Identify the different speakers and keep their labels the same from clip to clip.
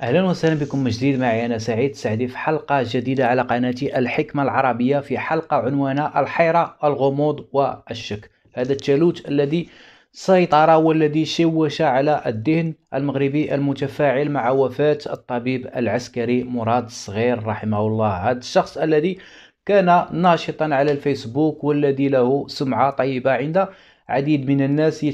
Speaker 1: اهلا وسهلا بكم جديد معي انا سعيد سعدي في حلقه جديده على قناتي الحكمه العربيه في حلقه عنوانها الحيره الغموض والشك هذا التالوت الذي سيطر والذي شوش على الذهن المغربي المتفاعل مع وفاه الطبيب العسكري مراد الصغير رحمه الله هذا الشخص الذي كان ناشطا على الفيسبوك والذي له سمعه طيبه عند عديد من الناس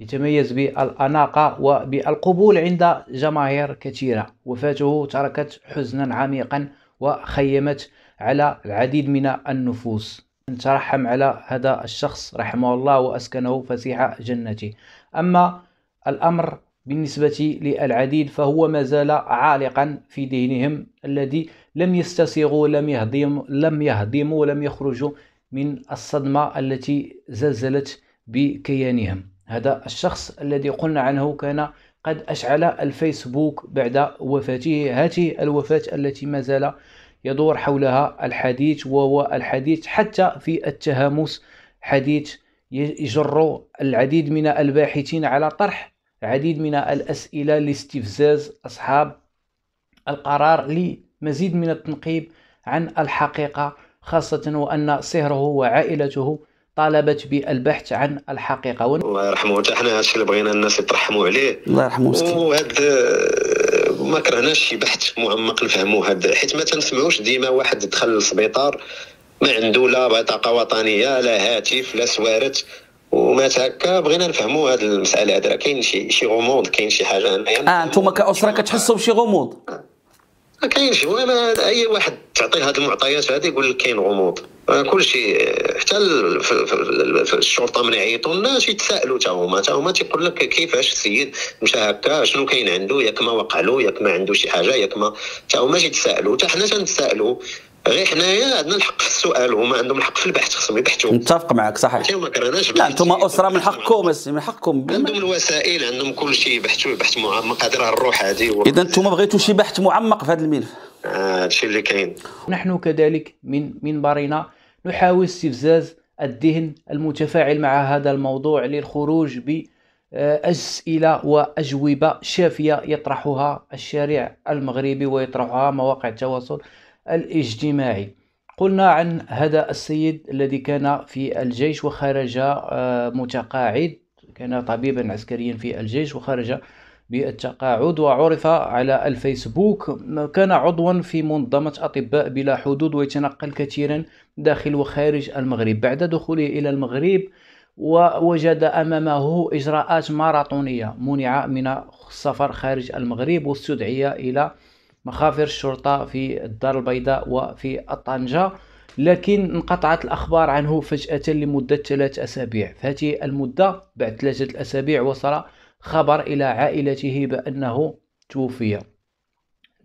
Speaker 1: يتميز بالأناقة وبالقبول عند جماهير كثيرة وفاته تركت حزنا عميقا وخيمت على العديد من النفوس نترحم على هذا الشخص رحمه الله وأسكنه فسيح جنته أما الأمر بالنسبة للعديد فهو ما زال عالقا في ذهنهم الذي لم يستسيغوا لم يهضموا لم يهضموا لم يخرجوا من الصدمة التي زلزلت بكيانهم هذا الشخص الذي قلنا عنه كان قد أشعل الفيسبوك بعد وفاته هذه الوفاة التي ما زال يدور حولها الحديث وهو الحديث حتى في التهامس حديث يجر العديد من الباحثين على طرح العديد من الأسئلة لاستفزاز أصحاب القرار لمزيد من التنقيب عن الحقيقة خاصة وأن سهره وعائلته طالبت بالبحث عن الحقيقه ون... الله يرحمه حتى حنا هادشي اللي بغينا الناس يترحموا عليه الله يرحمه مسكين وهاد آه، ما كرهناش شي بحث معمق نفهموا هاد حيت ما تنسمعوش ديما واحد دخل للسبيطار ما عنده لا بطاقه وطنيه لا هاتف لا سوارت وما هكا بغينا نفهموا هاد المساله راه كاين شي شي غموض كاين شي حاجه يعني اه انتم كاسره كتحسوا بشي غموض آه، ما كاينش اي واحد تعطيه هاد المعطيات هذه يقول لك كاين غموض كل شيء حتى في الشرطه من يعيطوا الناس يتسائلوا تا هما تا هما تيقول لك كيفاش السيد مشى هكا شنو كاين عنده ياك ما وقع له ياك ما عنده شي حاجه ياك ما تا هما تيتسائلوا حتى حنا تنتسائلوا غير حنايا عندنا الحق في السؤال هما عندهم الحق في البحث خصهم يبحثوا متفق معك صحيح ما كرهناش لا انتم اسره من حقكم من حقكم عندهم الوسائل عندهم كل شيء يبحثوا يبحث معمق هذه راه الروح هذه اذا انتم بغيتوا شي بحث معمق في هذا الملف هادشي آه، اللي كاين نحن كذلك من منبرنا نحاول استفزاز الذهن المتفاعل مع هذا الموضوع للخروج بأسئلة وأجوبة شافية يطرحها الشارع المغربي ويطرحها مواقع التواصل الاجتماعي قلنا عن هذا السيد الذي كان في الجيش وخرج آه، متقاعد كان طبيبا عسكريا في الجيش وخرج بالتقاعد وعرف على الفيسبوك كان عضوا في منظمة أطباء بلا حدود ويتنقل كثيرا داخل وخارج المغرب بعد دخوله إلى المغرب ووجد أمامه إجراءات ماراطونية منع من السفر خارج المغرب واستدعي إلى مخافر الشرطة في الدار البيضاء وفي طنجة لكن انقطعت الأخبار عنه فجأة لمدة ثلاث أسابيع في هذه المدة بعد ثلاثة أسابيع وصل خبر إلى عائلته بأنه توفي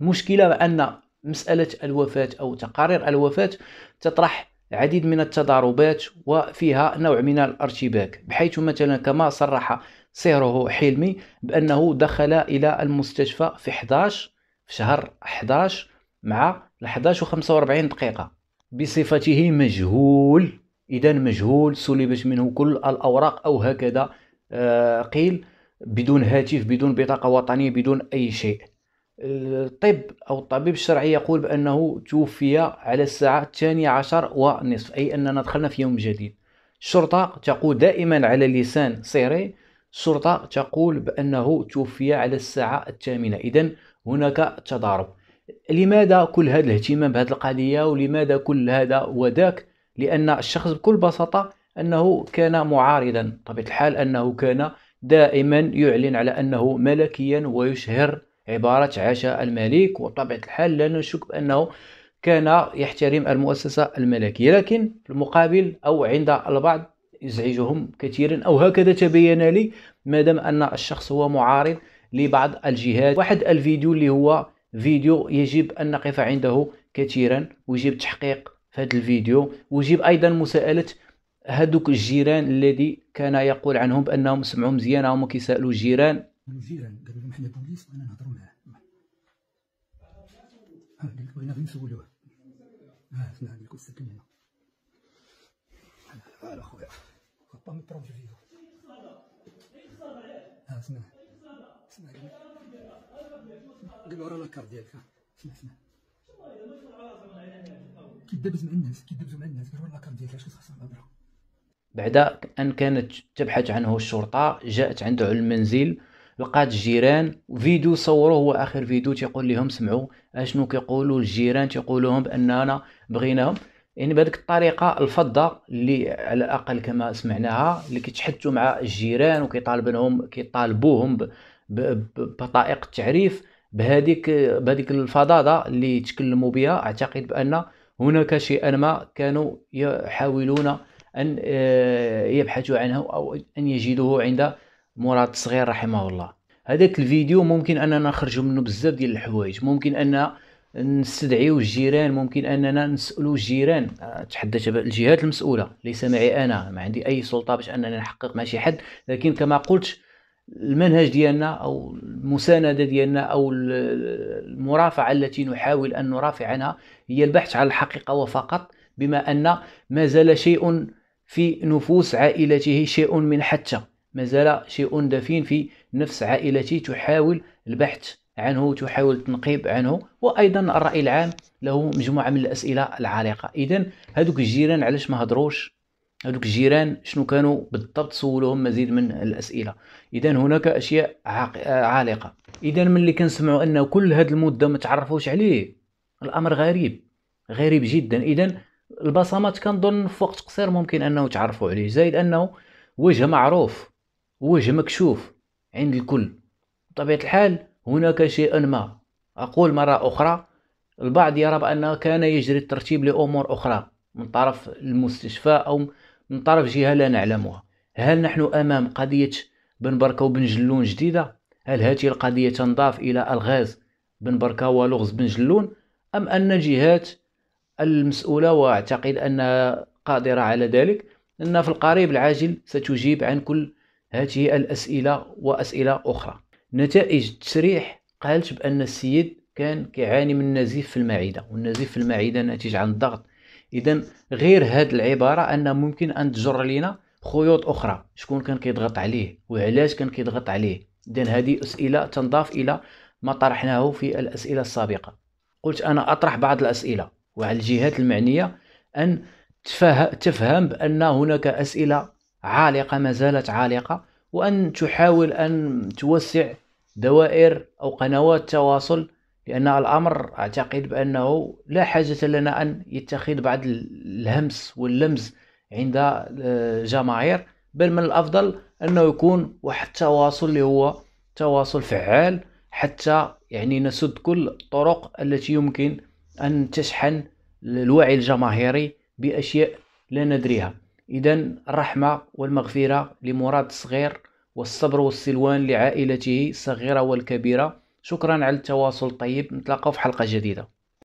Speaker 1: المشكلة أن مسألة الوفاة أو تقارير الوفاة تطرح العديد من التضاربات وفيها نوع من الارتباك بحيث مثلا كما صرح سيره حلمي بأنه دخل إلى المستشفى في 11 في شهر 11 مع 11 و 45 دقيقة بصفته مجهول إذا مجهول سلبت منه كل الأوراق أو هكذا آه، قيل بدون هاتف بدون بطاقه وطنيه بدون اي شيء الطب او الطبيب الشرعي يقول بانه توفي على الساعه الثانيه عشر ونصف اي اننا دخلنا في يوم جديد الشرطه تقول دائما على لسان سيري الشرطه تقول بانه توفي على الساعه الثامنه اذا هناك تضارب لماذا كل هذا الاهتمام بهذه القضيه ولماذا كل هذا وذاك لان الشخص بكل بساطه انه كان معارضا طبيعه الحال انه كان دائما يعلن على أنه ملكيا ويشهر عبارة عاش الملك وبطبيعة الحال لا نشك بأنه كان يحترم المؤسسة الملكية لكن في المقابل أو عند البعض يزعجهم كثيرا أو هكذا تبين لي مادام أن الشخص هو معارض لبعض الجهات واحد الفيديو اللي هو فيديو يجب أن نقف عنده كثيرا ويجب تحقيق في هذا الفيديو ويجب أيضا مساءلة هذوك الجيران الذي كان يقول عنهم بانهم سمعوا مزيان هما كيسالوا الجيران الجيران قالوا لهم حنا بوليس وانا نهضروا معاه آه، قال لك بغينا غير نسولوه اه سمع قال لك السكن هنا على خويا با مي بروبليم اه سمع سمع قال له راه لاكار ديالك آه، سمع سمع كي دابز مع الناس كي دابز مع الناس قال له لاكار ديالك اش خاصها مع برا بعد أن كانت تبحث عنه الشرطة جاءت عنده على المنزل لقات الجيران فيديو صوروه هو اخر فيديو تيقول لهم سمعوا اشنو كيقولوا الجيران تيقولوهم باننا بغيناهم يعني بهذيك الطريقه الفضه اللي على الاقل كما سمعناها اللي كيتحدثوا مع الجيران وكيطالبنهم كيطالبوهم بطائق التعريف بهذيك بهذيك الفضاضه اللي تكلموا بها اعتقد بان هناك شيئا ما كانوا يحاولون أن آه، يبحثوا عنه أو أن يجدوه عند مراد صغير رحمه الله هذاك الفيديو ممكن أننا نخرجوا منه بزاف ديال الحوايج ممكن أن نستدعيو الجيران ممكن أننا نسألو الجيران آه، تحدث الجهات المسؤولة ليس معي أنا ما عندي أي سلطة باش أننا نحقق مع شي حد لكن كما قلت المنهج ديالنا او المسانده ديالنا او المرافعه التي نحاول ان نرافع عنها هي البحث عن الحقيقه وفقط بما ان ما زال شيء في نفوس عائلته شيء من حتى مازال شيء دفين في نفس عائلته تحاول البحث عنه تحاول التنقيب عنه وايضا الراي العام له مجموعه من الاسئله العالقه اذا هذوك الجيران علاش ما هضروش هذوك الجيران شنو كانوا بالضبط سولوهم مزيد من الاسئله اذا هناك اشياء عالقه اذا ملي كنسمعوا ان كل هذه المده ما تعرفوش عليه الامر غريب غريب جدا اذا البصمات كنظن في وقت قصير ممكن انه تعرفوا عليه زائد انه وجه معروف وجه مكشوف عند الكل بطبيعه الحال هناك شيء ما اقول مره اخرى البعض يرى بانه كان يجري الترتيب لامور اخرى من طرف المستشفى او من طرف جهه لا نعلمها هل نحن امام قضيه بن بركه وبن جلون جديده هل هذه القضيه تنضاف الى الغاز بن بركه ولغز بن جلون ام ان جهات المسؤولة وأعتقد أنها قادرة على ذلك أن في القريب العاجل ستجيب عن كل هذه الأسئلة وأسئلة أخرى نتائج التسريح قالت بأن السيد كان كيعاني من نزيف في المعدة والنزيف في المعدة ناتج عن الضغط إذا غير هذه العبارة أن ممكن أن تجر لنا خيوط أخرى شكون كان كيضغط عليه وعلاش كان كيضغط عليه إذا هذه أسئلة تنضاف إلى ما طرحناه في الأسئلة السابقة قلت أنا أطرح بعض الأسئلة وعلى الجهات المعنية أن تفهم بأن هناك أسئلة عالقة ما زالت عالقة وأن تحاول أن توسع دوائر أو قنوات تواصل لأن الأمر أعتقد بأنه لا حاجة لنا أن يتخذ بعض الهمس واللمز عند آه، الجماهير بل من الأفضل أنه يكون واحد التواصل اللي هو تواصل فعال حتى يعني نسد كل الطرق التي يمكن ان تشحن الوعي الجماهيري باشياء لا ندريها اذا الرحمه والمغفره لمراد الصغير والصبر والسلوان لعائلته الصغيره والكبيره شكرا على التواصل الطيب نتلاقاو في حلقه جديده